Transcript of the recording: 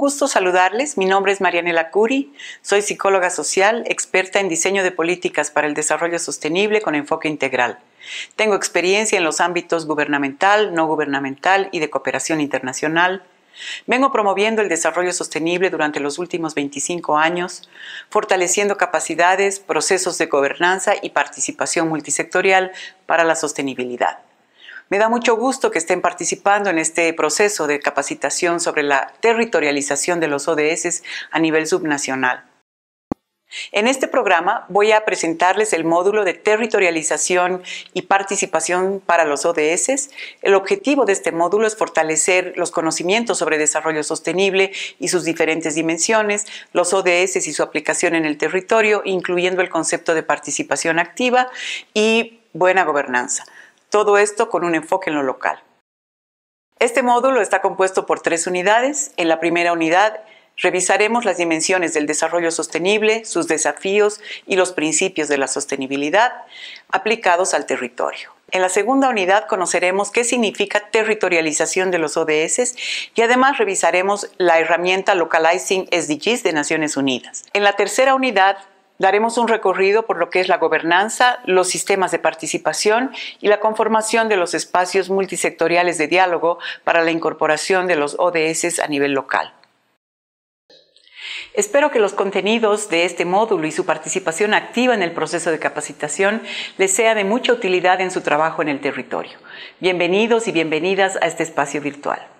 gusto saludarles. Mi nombre es Marianela Curi, soy psicóloga social, experta en diseño de políticas para el desarrollo sostenible con enfoque integral. Tengo experiencia en los ámbitos gubernamental, no gubernamental y de cooperación internacional. Vengo promoviendo el desarrollo sostenible durante los últimos 25 años, fortaleciendo capacidades, procesos de gobernanza y participación multisectorial para la sostenibilidad. Me da mucho gusto que estén participando en este proceso de capacitación sobre la territorialización de los ODS a nivel subnacional. En este programa voy a presentarles el módulo de territorialización y participación para los ODS. El objetivo de este módulo es fortalecer los conocimientos sobre desarrollo sostenible y sus diferentes dimensiones, los ODS y su aplicación en el territorio, incluyendo el concepto de participación activa y buena gobernanza todo esto con un enfoque en lo local. Este módulo está compuesto por tres unidades. En la primera unidad revisaremos las dimensiones del desarrollo sostenible, sus desafíos y los principios de la sostenibilidad aplicados al territorio. En la segunda unidad conoceremos qué significa territorialización de los ODS y además revisaremos la herramienta Localizing SDGs de Naciones Unidas. En la tercera unidad Daremos un recorrido por lo que es la gobernanza, los sistemas de participación y la conformación de los espacios multisectoriales de diálogo para la incorporación de los ODS a nivel local. Espero que los contenidos de este módulo y su participación activa en el proceso de capacitación les sea de mucha utilidad en su trabajo en el territorio. Bienvenidos y bienvenidas a este espacio virtual.